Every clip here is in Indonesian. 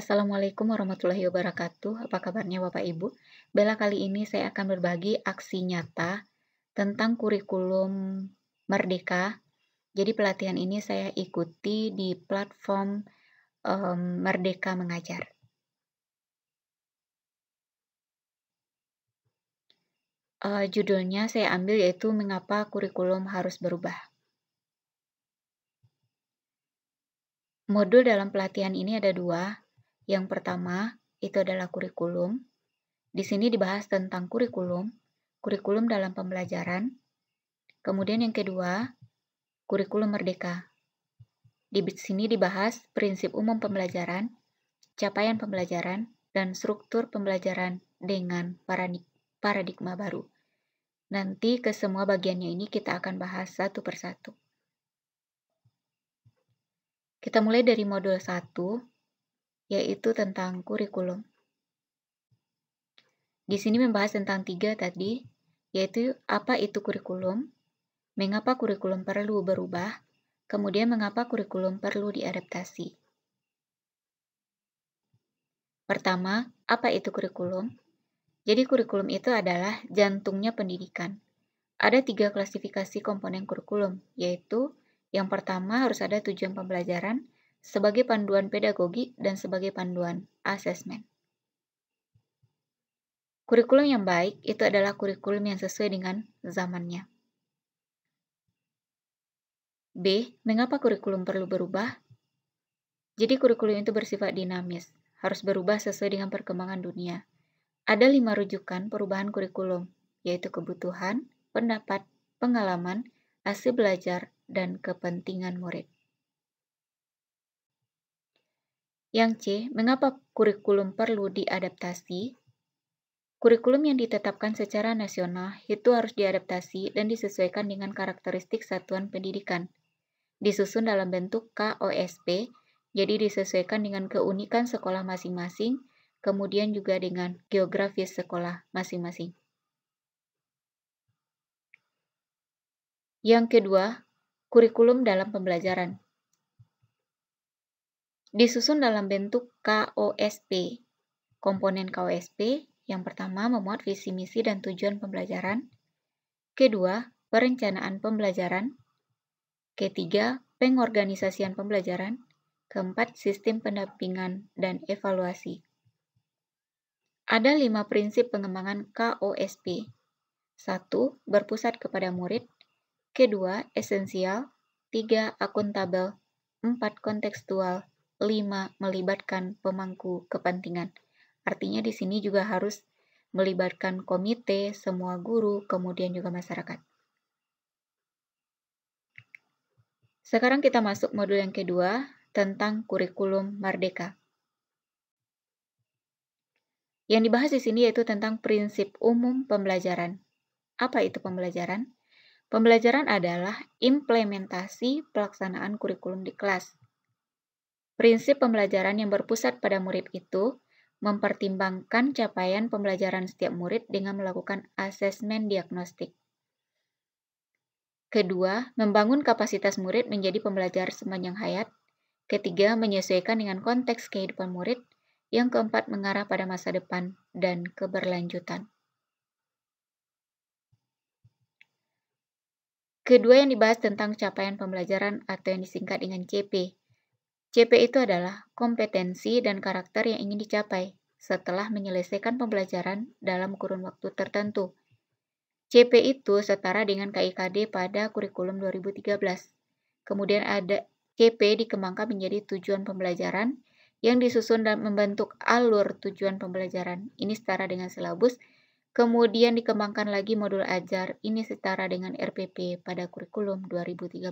Assalamualaikum warahmatullahi wabarakatuh. Apa kabarnya Bapak Ibu? Bella kali ini saya akan berbagi aksi nyata tentang kurikulum Merdeka. Jadi pelatihan ini saya ikuti di platform um, Merdeka Mengajar. Uh, judulnya saya ambil yaitu mengapa kurikulum harus berubah. Modul dalam pelatihan ini ada dua, yang pertama, itu adalah kurikulum. Di sini dibahas tentang kurikulum, kurikulum dalam pembelajaran. Kemudian yang kedua, kurikulum merdeka. Di sini dibahas prinsip umum pembelajaran, capaian pembelajaran, dan struktur pembelajaran dengan paradigma baru. Nanti ke semua bagiannya ini kita akan bahas satu persatu. Kita mulai dari modul 1, yaitu tentang kurikulum. Di sini membahas tentang tiga tadi, yaitu apa itu kurikulum, mengapa kurikulum perlu berubah, kemudian mengapa kurikulum perlu diadaptasi. Pertama, apa itu kurikulum? Jadi kurikulum itu adalah jantungnya pendidikan. Ada tiga klasifikasi komponen kurikulum, yaitu yang pertama harus ada tujuan pembelajaran, sebagai panduan pedagogi dan sebagai panduan asesmen. Kurikulum yang baik itu adalah kurikulum yang sesuai dengan zamannya. B. Mengapa kurikulum perlu berubah? Jadi kurikulum itu bersifat dinamis, harus berubah sesuai dengan perkembangan dunia. Ada lima rujukan perubahan kurikulum, yaitu kebutuhan, pendapat, pengalaman, hasil belajar, dan kepentingan murid. Yang C, mengapa kurikulum perlu diadaptasi? Kurikulum yang ditetapkan secara nasional itu harus diadaptasi dan disesuaikan dengan karakteristik satuan pendidikan. Disusun dalam bentuk KOSP, jadi disesuaikan dengan keunikan sekolah masing-masing, kemudian juga dengan geografis sekolah masing-masing. Yang kedua, kurikulum dalam pembelajaran disusun dalam bentuk KOSP. Komponen KOSP yang pertama memuat visi misi dan tujuan pembelajaran, kedua perencanaan pembelajaran, ketiga pengorganisasian pembelajaran, keempat sistem pendampingan dan evaluasi. Ada lima prinsip pengembangan KOSP. Satu, berpusat kepada murid. Kedua, esensial. Tiga, akuntabel. Empat, kontekstual. 5. Melibatkan pemangku kepentingan. Artinya di sini juga harus melibatkan komite, semua guru, kemudian juga masyarakat. Sekarang kita masuk modul yang kedua tentang kurikulum merdeka. Yang dibahas di sini yaitu tentang prinsip umum pembelajaran. Apa itu pembelajaran? Pembelajaran adalah implementasi pelaksanaan kurikulum di kelas. Prinsip pembelajaran yang berpusat pada murid itu mempertimbangkan capaian pembelajaran setiap murid dengan melakukan asesmen diagnostik. Kedua, membangun kapasitas murid menjadi pembelajar sepanjang hayat. Ketiga, menyesuaikan dengan konteks kehidupan murid. Yang keempat, mengarah pada masa depan dan keberlanjutan. Kedua yang dibahas tentang capaian pembelajaran atau yang disingkat dengan CP, CP itu adalah kompetensi dan karakter yang ingin dicapai setelah menyelesaikan pembelajaran dalam kurun waktu tertentu. CP itu setara dengan KIKD pada kurikulum 2013. Kemudian ada CP dikembangkan menjadi tujuan pembelajaran yang disusun dan membentuk alur tujuan pembelajaran. Ini setara dengan silabus. Kemudian dikembangkan lagi modul ajar. Ini setara dengan RPP pada kurikulum 2013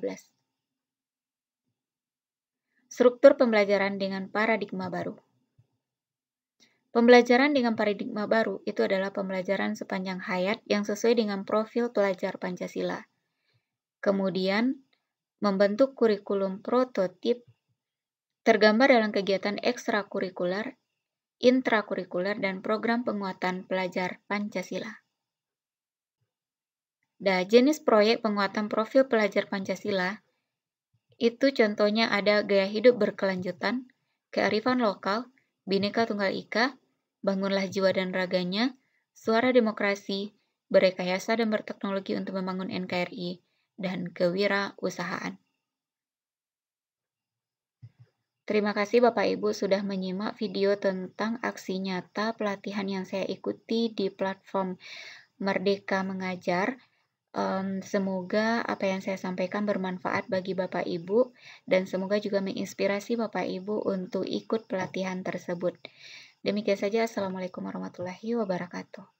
struktur pembelajaran dengan paradigma baru. Pembelajaran dengan paradigma baru itu adalah pembelajaran sepanjang hayat yang sesuai dengan profil pelajar Pancasila. Kemudian, membentuk kurikulum prototip tergambar dalam kegiatan ekstrakurikuler, intrakurikuler, dan program penguatan pelajar Pancasila. Da jenis proyek penguatan profil pelajar Pancasila itu contohnya ada gaya hidup berkelanjutan, kearifan lokal, bineka tunggal ika, bangunlah jiwa dan raganya, suara demokrasi, berekayasa dan berteknologi untuk membangun NKRI, dan kewirausahaan. Terima kasih Bapak Ibu sudah menyimak video tentang aksi nyata pelatihan yang saya ikuti di platform Merdeka Mengajar Um, semoga apa yang saya sampaikan bermanfaat bagi Bapak Ibu, dan semoga juga menginspirasi Bapak Ibu untuk ikut pelatihan tersebut. Demikian saja, Assalamualaikum warahmatullahi wabarakatuh.